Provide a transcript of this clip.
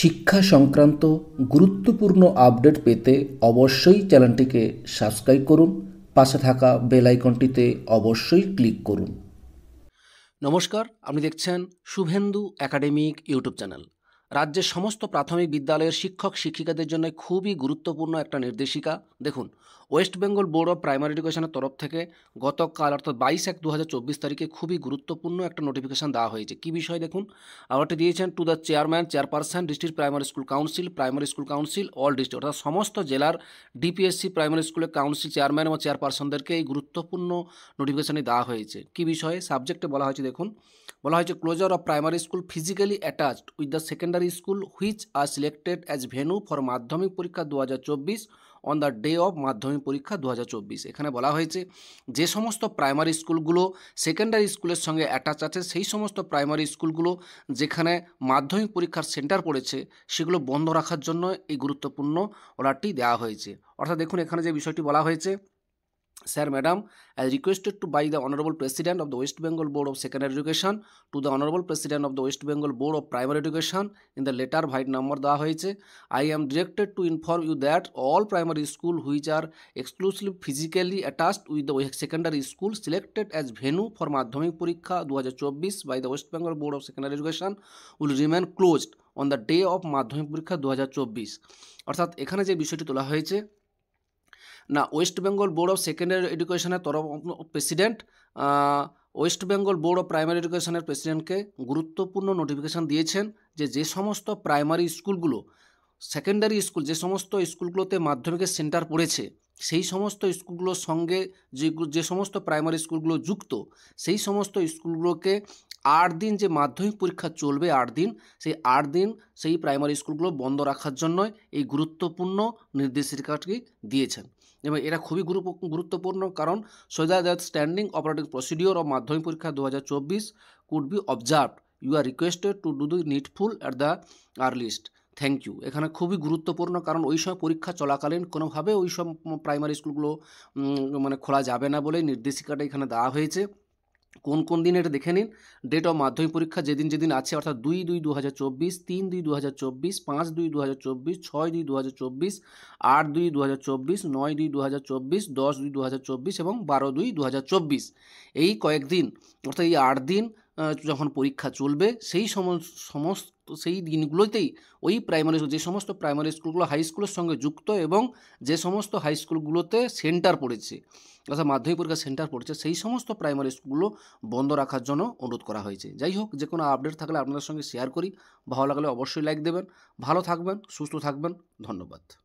শিক্ষা সংক্রান্ত গুরুত্বপূর্ণ আপডেট পেতে অবশ্যই চ্যানেলটিকে সাবস্ক্রাইব করুন পাশে থাকা বেল আইকনটিতে অবশ্যই ক্লিক করুন নমস্কার আপনি দেখছেন শুভেন্দু একাডেমিক ইউটিউব চ্যানেল রাজ্যের সমস্ত প্রাথমিক বিদ্যালয়ের শিক্ষক শিক্ষিকাদের জন্য খুবই গুরুত্বপূর্ণ একটা নির্দেশিকা দেখুন West Bengal board of primary এডুকেশনের তরফ থেকে গতকাল অর্থাৎ বাইশ এক দু তারিখে খুবই গুরুত্বপূর্ণ একটা নোটিফিকেশান দেওয়া হয়েছে কী বিষয় দেখুন আমারটি দিয়েছেন to the chairman chairperson district primary school council primary school council all district অর্থাৎ সমস্ত জেলার ডিপিএসসি প্রাইমারি স্কুলের কাউন্সিল চেয়ারম্যান এবং চেয়ারপারসনদেরকে এই গুরুত্বপূর্ণ নোটিফিকেশানে দেওয়া হয়েছে কী বিষয়ে সাবজেক্টে বলা হয়েছে দেখুন বলা হয়েছে closure of primary school physically attached with the secondary school which are selected as venue for Madhyamik পরীক্ষা দু on the day of Madhyamik পরীক্ষা দু এখানে বলা হয়েছে যে সমস্ত প্রাইমারি স্কুলগুলো সেকেন্ডারি স্কুলের সঙ্গে অ্যাটাচ আছে সেই সমস্ত প্রাইমারি স্কুলগুলো যেখানে মাধ্যমিক পরীক্ষার সেন্টার পড়েছে সেগুলো বন্ধ রাখার জন্য এই গুরুত্বপূর্ণ অর্ডারটি দেওয়া হয়েছে অর্থাৎ দেখুন এখানে যে বিষয়টি বলা হয়েছে Sir, Madam, as requested to by the Honorable President of the West Bengal Board of Secondary Education to the Honorable President of the West Bengal Board of Primary Education in the letter white number দেওয়া হয়েছে I am directed to inform you that all primary school which are exclusively physically attached with the secondary school selected as venue for মাধ্যমিক পরীক্ষা দু by the West Bengal Board of Secondary Education will remain closed on the day of মাধ্যমিক পরীক্ষা দু অর্থাৎ এখানে যে বিষয়টি তোলা হয়েছে না West Bengal board of secondary এডুকেশনের তরফ president West Bengal board of primary এডুকেশনের প্রেসিডেন্টকে গুরুত্বপূর্ণ নোটিফিকেশন দিয়েছেন যে যে সমস্ত প্রাইমারি স্কুলগুলো সেকেন্ডারি স্কুল যে সমস্ত স্কুলগুলোতে মাধ্যমিকের সেন্টার পড়েছে সেই সমস্ত স্কুলগুলোর সঙ্গে যে যে সমস্ত প্রাইমারি স্কুলগুলো যুক্ত সেই সমস্ত স্কুলগুলোকে আট দিন যে মাধ্যমিক পরীক্ষা চলবে আট দিন সেই আট দিন সেই প্রাইমারি স্কুলগুলো বন্ধ রাখার জন্য এই গুরুত্বপূর্ণ নির্দেশিকাটি দিয়েছেন এবং এটা খুবই গুরুত্বপূর্ণ কারণ সোজা that standing operating procedure of Madhyamik পরীক্ষা দু হাজার চব্বিশ could be observed you are requested to do the needful at the earliest thank you এখানে খুবই গুরুত্বপূর্ণ কারণ ওই সময় পরীক্ষা চলাকালীন কোনোভাবে ওই সব প্রাইমারি স্কুলগুলো মানে খোলা যাবে না বলে নির্দেশিকাটা এখানে দেওয়া হয়েছে কোন কোন দিন এটা দেখে নিন ডেট অফ মাধ্যমিক পরীক্ষা যেদিন যেদিন আছে অর্থাৎ দুই দুই দু হাজার চব্বিশ তিন দুই দু হাজার চব্বিশ পাঁচ দুই দু হাজার চব্বিশ ছয় দুই দু হাজার চব্বিশ আট দুই দু হাজার চব্বিশ নয় দুই দু হাজার চব্বিশ দশ দুই দু হাজার চব্বিশ এবং বারো দুই দু হাজার চব্বিশ এই কয়েকদিন অর্থাৎ এই আট দিন যখন পরীক্ষা চলবে সেই সমস্ত সেই দিনগুলোতেই ওই প্রাইমারি স্কুল যে সমস্ত প্রাইমারি স্কুলগুলো হাই স্কুলের সঙ্গে যুক্ত এবং যে সমস্ত হাই স্কুলগুলোতে সেন্টার পড়েছে অর্থাৎ মাধ্যমিক পরীক্ষা সেন্টার পড়েছে সেই সমস্ত প্রাইমারি স্কুলগুলো বন্ধ রাখার জন্য অনুরোধ করা হয়েছে যাই হোক যে কোনো আপডেট থাকলে আপনাদের সঙ্গে শেয়ার করি ভালো লাগলে অবশ্যই লাইক দেবেন ভালো থাকবেন সুস্থ থাকবেন ধন্যবাদ